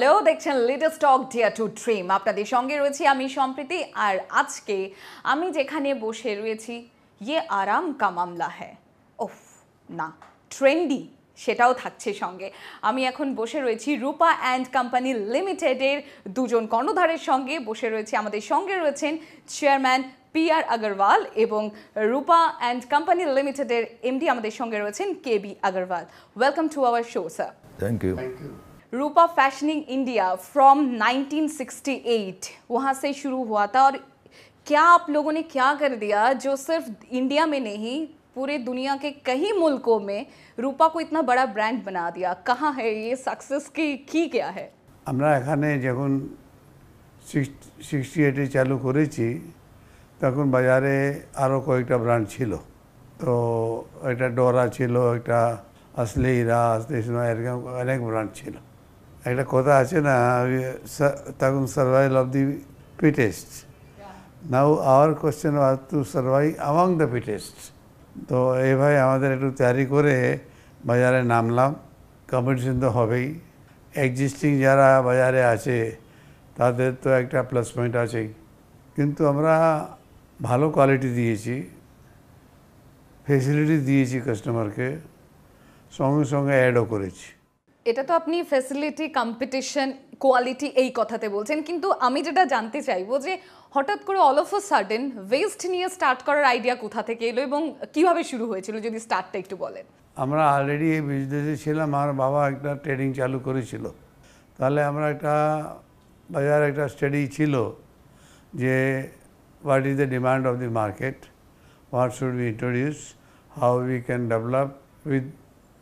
Hello দেখছেন latest talk dare to dream আপনাদের সঙ্গে রয়েছি আমি সম্প্রীতি আর আজকে আমি যেখানে বসে রয়েছি ইয়ে আরাম কা মামলা হ্যাঁ ওফ না ট্রেন্ডি সেটাও থাকছে সঙ্গে আমি এখন বসে রয়েছি রূপা অ্যান্ড কোম্পানি লিমিটেডের দুজন কর্ণধারের সঙ্গে বসে রয়েছি আমাদের সঙ্গে রয়েছেন চেয়ারম্যান পি আর আগরওয়াল এবং রূপা অ্যান্ড কোম্পানি লিমিটেডের এমডি আমাদের সঙ্গে রয়েছেন K B Agarwal welcome to our show sir thank you thank you Rupa fashioning India from 1968 वहाँ से शुरू हुआ था और क्या आप लोगों ने क्या कर दिया जो सिर्फ इंडिया में नहीं पूरे दुनिया के कई मुल्कों में रूपा को इतना बड़ा ब्रांड बना दिया कहाँ है ये सक्सेस की की क्या है আমরা एखने जो सिक्सटी एटे चालू করেছি তখন বাজারে আরও কয়েকটা ব্র্যান্ড ছিল তো एक ডোরা ছিল একটা আসলে ইরাস এরকম একটা কথা আছে না তখন survive of the fittest now our question was to survive among the fittest তো এইভাবে আমাদের একটু তৈরি করে বাজারে নামলাম কম্পিটিশন তো হবেই এক্সিস্টিং যারা বাজারে আছে তাদের তো একটা প্লাস পয়েন্ট আছেই কিন্তু আমরা ভালো কোয়ালিটি দিয়েছি ফেসিলিটি দিয়েছি কাস্টমারকে সঙ্গে সঙ্গে অ্যাডও করেছি এটা তো আপনি ফ্যাসিলিটি কম্পিটিশন কোয়ালিটি এই কথাতে বলছেন কিন্তু আমি যেটা জানতে চাইবো যে হঠাৎ করে all of a sudden vest নিয়ে স্টার্ট করার আইডিয়া কোথা থেকে এলো এবং কিভাবে শুরু হয়েছিল যদি স্টার্টটা একটু বলেন আমরা অলরেডি এই বিজনেসে ছিলাম আমার বাবা একটা ট্রেডিং চালু করেছিল তাহলে আমরা একটা বাজার একটা স্টাডি ছিল যে what is the demand of the market what should be introduce how we can develop with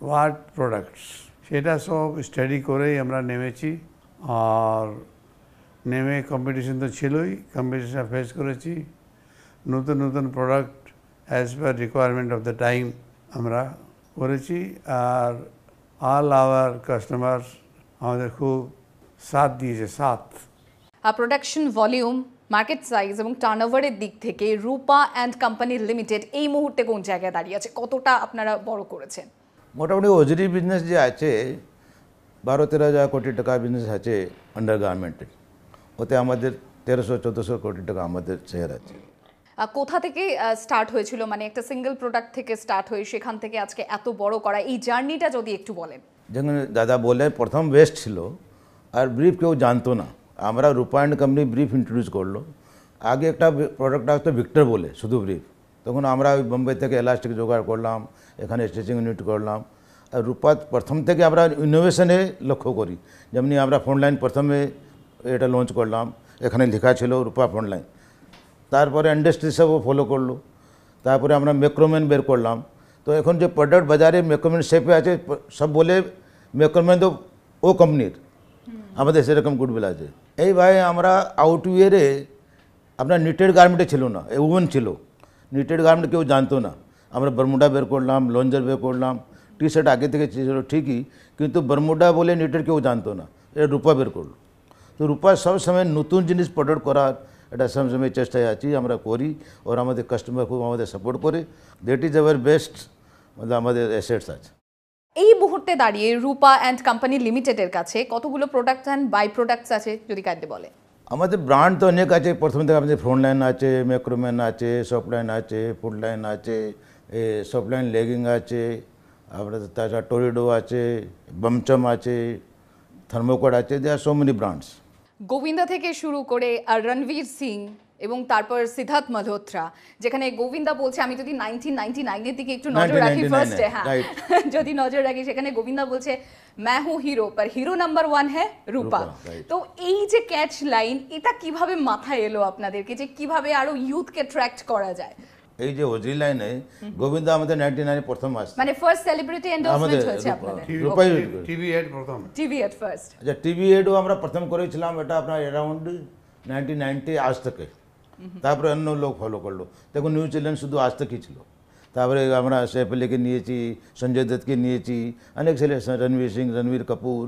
what products সেটা সব স্টাডি করেই আমরা নেমেছি আর নেমে কম্পিটিশন তো ছিলই কম্পিটিশান ফেস করেছি নতুন নতুন product as per requirement of the time আমরা করেছি আর অল আওয়ার কাস্টমার আমাদের খুব সাথ দিয়েছে সাথ প্রোডাকশন ভলিউম মার্কেট সাইজ এবং টার্নওভারের দিক থেকে রূপা অ্যান্ড কোম্পানি লিমিটেড এই মুহূর্তে কোন জায়গায় দাঁড়িয়ে আছে কতটা আপনারা বড় করেছেন মোটামুটি ওজরি বিজনেস যে আছে বারো তেরো হাজার কোটি টাকা বিজনেস আছে আন্ডার গার্মেন্টের ওতে আমাদের তেরোশো চোদ্দশো কোটি টাকা আমাদের শেয়ার আছে কোথা থেকে স্টার্ট হয়েছিল মানে একটা সিঙ্গেল প্রোডাক্ট থেকে স্টার্ট হয়ে সেখান থেকে আজকে এত বড় করা এই জার্নিটা যদি একটু বলেন যেমন দাদা বলে প্রথম ওয়েস্ট ছিল আর ব্রিফ কেউ জানতো না আমরা রূপায়ণ কোম্পানি ব্রিফ ইন্ট্রোডিউস করলো আগে একটা প্রোডাক্ট আসতো ভিক্টর বলে শুধু ব্রিফ তখন আমরা ওই বোম্বে থেকে এলাস্টিক জোগাড় করলাম এখানে স্টিচিং ইউনিট করলাম আর রূপাত প্রথম থেকে আমরা ইনোভেশনে লক্ষ্য করি যেমনি আমরা ফ্রন্ট লাইন প্রথমে এটা লঞ্চ করলাম এখানে লেখা ছিল রূপা ফ্রন্ট লাইন তারপরে ইন্ডাস্ট্রি সবও ফলো করলো তারপরে আমরা মেক্রোম্যান বের করলাম তো এখন যে প্রোডাক্ট বাজারে মেক্রোম্যান শেপে আছে সব বলে মেক্রোম্যান তো ও কোম্পানির আমাদের সেরকম গুডবিল আছে এইভাবে আমরা আউটওয়েরে আপনার নিটেড গার্মেন্টে ছিল না এ উমেন ছিল নিটেড গার্মেন্ট কেউ জানতো না আমরা বারমুডা বের করলাম লঞ্জার বের করলাম টি শার্ট আগে থেকে ছিল ঠিকই কিন্তু বারমুডা বলে নিটেড কেউ জানতো না এটা রূপা বের করলো তো রূপা সবসময় নতুন জিনিস প্রোডাক্ট করার এটা সবসময় চেষ্টায় আছি আমরা করি ওর আমাদের কাস্টমার খুব আমাদের সাপোর্ট করে দ্যাট ইজ আওয়ার বেস্ট আমাদের অ্যাসেটস আছে এই মুহূর্তে দাঁড়িয়ে রূপা অ্যান্ড কোম্পানি লিমিটেডের কাছে কতগুলো প্রোডাক্টস অ্যান্ড বাই প্রোডাক্টস আছে যদি কাইন্ডে বলে আমাদের ব্র্যান্ড তো অনেক আছে প্রথমে থেকে আমাদের ফ্রন্ট লাইন আছে ম্যাক্রোম্যান আছে সফট লাইন আছে ফুড লাইন আছে সফট লাইন লেগিং আছে আপনাদের তাছাড়া টরিডো আছে বমচম আছে থার্মোকট আছে there are so many brands Govinda থেকে শুরু করে আর রণবীর সিং এবং তারপর সিদ্ধার্থ মালহোত্রা যেখানে গোবিন্দা বলছে আমি যদি নাইনটিন নাইনটি নাইনের দিকে একটু নজর রাখি ফার্স্টে হ্যাঁ যদি নজর রাখি সেখানে গোবিন্দা বলছে ম্যা হু হিরো পর হিরো নাম্বার ওয়ান হ্যাঁ রূপা তো এই যে ক্যাচ লাইন এটা কিভাবে মাথায় এলো আপনাদেরকে যে কিভাবে আরো ইউথকে অ্যাট্রাক্ট করা যায় এই যে ওজি লাইনে গোবিন্দা আমাদের 99 প্রথম আসছে মানে ফার্স্ট সেলিব্রিটি এন্ডোর্সমেন্ট হয়েছে আপনাদের রূপাই টিভি এড প্রথম টিভি এড ফার্স্ট আচ্ছা টিভি এডও আমরা প্রথম করেছিলাম এটা আপনার অ্যারাউন্ড 1990 আজ থেকে তারপরে অন্য লোক ফলো করলো দেখুন নিউজ চ্যানেল শুধু আজ থেকেই ছিল তারপরে আমরা সেফ আলিকে নিয়েছি সঞ্জয় দত্তকে নিয়েছি অনেক ছেলে রণবীর সিং রণবীর কাপুর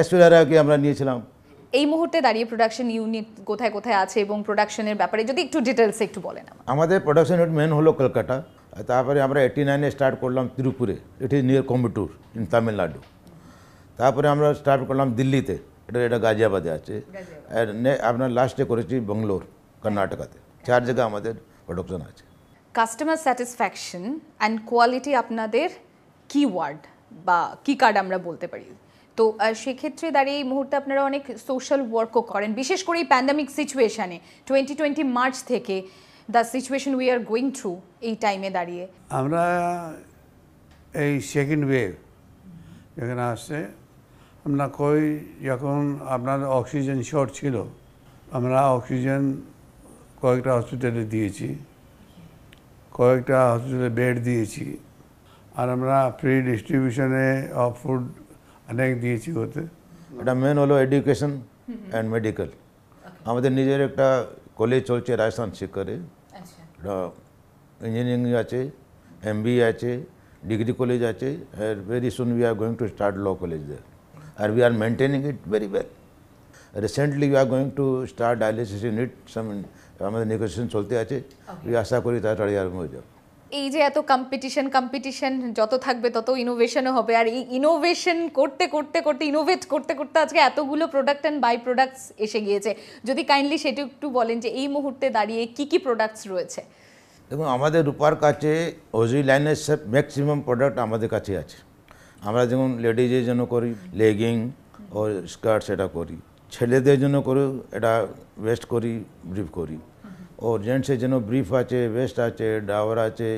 এসপিরাকে আমরা নিয়েছিলাম এই মুহূর্তে দাঁড়িয়ে প্রোডাকশন ইউনিট কোথায় কোথায় আছে এবং প্রোডাকশনের ব্যাপারে যদি একটু ডিটেলস একটু বলেন আমাদের প্রোডাকশন ইউনিট মেন হলো কলকাতা তারপরে আমরা এইটি নাইনে স্টার্ট করলাম ত্রিপুরে it is near Coimbatore in Tamil Nadu তারপরে আমরা স্টার্ট করলাম দিল্লিতে এটা এটা গাজিয়াবাদে আছে আর আপনার লাস্টে করেছি বেঙ্গালোর কর্ণাটকাতে চার জায়গা আমাদের প্রোডাকশন আছে কাস্টমার স্যাটিসফ্যাকশন অ্যান্ড কোয়ালিটি আপনাদের কিওয়ার্ড বা কি কার্ড আমরা বলতে পারি তো সেক্ষেত্রে দাঁড়িয়ে এই মুহূর্তে আপনারা অনেক সোশ্যাল ওয়ার্কও করেন বিশেষ করে এই প্যান্ডামিক সিচুয়েশানে টোয়েন্টি টোয়েন্টি মার্চ থেকে the situation we are going through এই টাইমে দাঁড়িয়ে আমরা এই সেকেন্ড ওয়েভ যেখানে আসছে আমরা কই যখন আপনার অক্সিজেন শর্ট ছিল আমরা অক্সিজেন কয়েকটা হসপিটালে দিয়েছি কয়েকটা হসপিটালে বেড দিয়েছি আর আমরা ফ্রি ডিস্ট্রিবিউশনে অফ ফুড অনেক দিয়েছি ওতে এটা মেন হলো এডুকেশন অ্যান্ড মেডিকেল আমাদের নিজের একটা কলেজ চলছে রাজস্থান শিক্ষারে ইঞ্জিনিয়ারিং আচ্ছা। আছে এম আছে ডিগ্রি কলেজ আছে আর very soon we are going to start law college there are we are maintaining it very well recently you are going to start dialysis unit some আমাদের negotiation চলতে আছে আশা করি তাড়াতাড়ি আরম্ভ হয়ে যাবে এই যে এত কম্পিটিশন কম্পিটিশন যত থাকবে তত ইনোভেশনও হবে আর এই ইনোভেশন করতে করতে করতে ইনোভেট করতে করতে আজকে এতগুলো প্রোডাক্ট অ্যান্ড বাই প্রোডাক্টস এসে গিয়েছে যদি কাইন্ডলি সেটি একটু বলেন যে এই মুহূর্তে দাঁড়িয়ে কি কি প্রোডাক্টস রয়েছে দেখুন আমাদের রূপার কাছে ওজি লাইনের ম্যাক্সিমাম প্রোডাক্ট আমাদের কাছে আছে আমরা যেমন লেডিজের জন্য করি লেগিং ও স্কার্ট সেটা করি ছেলেদের জন্য করে এটা ওয়েস্ট করি ব্রিফ করি ও জেন্টসের জন্য ব্রিফ আছে ওয়েস্ট আছে ডাওয়ার আছে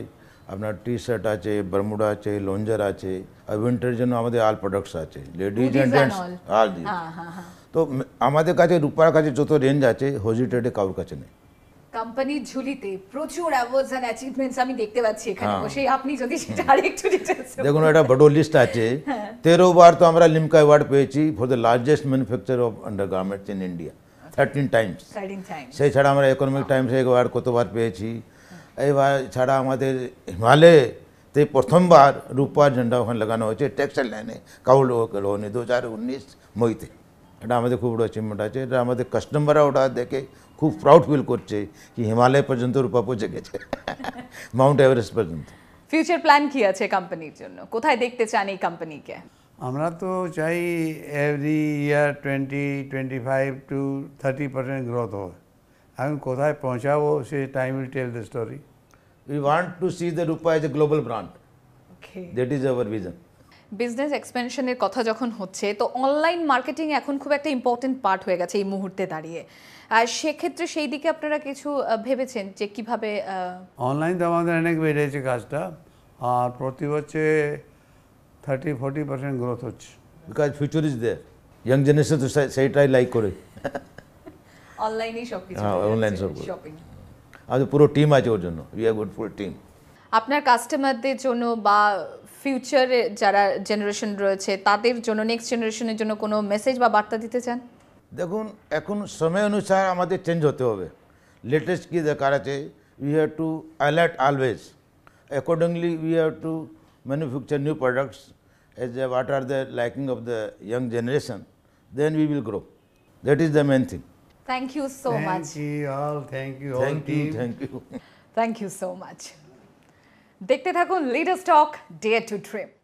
আপনার টি শার্ট আছে বারমুডা আছে লঞ্জার আছে আর উইন্টারের জন্য আমাদের আল প্রোডাক্টস আছে লেডিজ অ্যান্ড জেন্টস আল তো আমাদের কাছে রূপার কাছে যত রেঞ্জ আছে হজিটেডে কারোর কাছে নেই কোম্পানির ঝুলিতে প্রচুর অ্যাওয়ার্ডস এন্ড অ্যাচিভমেন্টস আমি দেখতে পাচ্ছি এখানে হ্যাঁ। বসে আপনি যদি সেটা আরেকটু ডিটেইলস দেখুন এটা বড় লিস্ট আছে 13 হ্যাঁ। বার তো আমরা লিমকা অ্যাওয়ার্ড পেয়েছি for the largest manufacture of undergarments in India 13 times 13 times সেই ছাড়া আমরা ইকোনমিক টাইমস এক অ্যাওয়ার্ড কতবার পেয়েছি এইবার ছাড়া আমাদের হিমালয় তে প্রথমবার রূপা ঝান্ডা ওখানে লাগানো হয়েছে টেক্সটাইল লাইনে কাউল লোনে দু হাজার উনিশ মইতে এটা আমাদের খুব বড় অ্যাচিভমেন্ট আছে এটা আমাদের কাস্টমাররা ওটা দেখে খুব প্রাউড ফিল করছে কি হিমালয় পর্যন্ত রূপা পৌঁছে গেছে মাউন্ট এভারেস্ট পর্যন্ত ফিউচার প্ল্যান কি আছে কোম্পানির জন্য কোথায় দেখতে চান এই কোম্পানিকে আমরা তো চাই every year twenty twenty five to thirty percent growth হবে এখন কোথায় পৌঁছাবো সে time will tell the story we want to see the Rupa as a global brand that is our vision business এক্সপেনশনের কথা যখন হচ্ছে তো অনলাইন মার্কেটিং এখন খুব একটা ইম্পর্টেন্ট পার্ট হয়ে গেছে এই মুহূর্তে দাঁড়িয়ে আর সেক্ষেত্রে সেই দিকে আপনারা কিছু ভেবেছেন যে কিভাবে অনলাইন তো আমাদের অনেক বেড়েছে কাজটা আর প্রতি বছরে থার্টি ফোর্টি পার্সেন্ট গ্রোথ হচ্ছে because future is there young generation তো সেইটাই লাইক করে অনলাইনেই সব কিছু হ্যাঁ অনলাইন সব শপিং আমাদের পুরো টিম আছে ওর জন্য we are good full team আপনার কাস্টমারদের জন্য বা ফিউচারে যারা জেনারেশন রয়েছে তাদের জন্য নেক্সট জেনারেশনের জন্য কোনো মেসেজ বা বার্তা দিতে চান দেখুন এখন সময় অনুসার আমাদের চেঞ্জ হতে হবে লেটেস্ট কী দেখার আছে we have to alert always accordingly we have to manufacture new products as a what are the liking of the young generation then we will grow that is the main thing thank you so much thank you thank you thank you so much দেখতে থাকুন leaders talk dare to trip